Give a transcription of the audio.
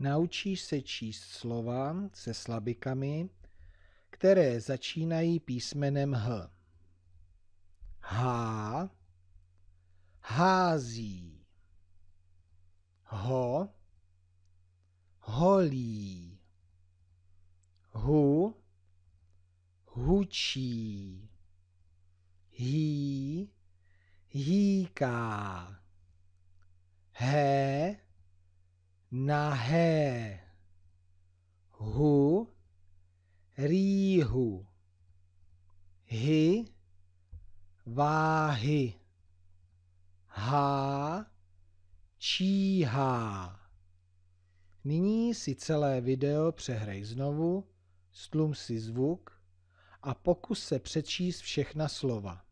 naučíš se číst slova se slabikami, které začínají písmenem H. H. Hází. Ho. Holí. Hu. Hučí. Hí. Hýká. nahé, hu, rýhu, hy, váhy, há, číhá. Nyní si celé video přehraj znovu, stlum si zvuk a pokus se přečíst všechna slova.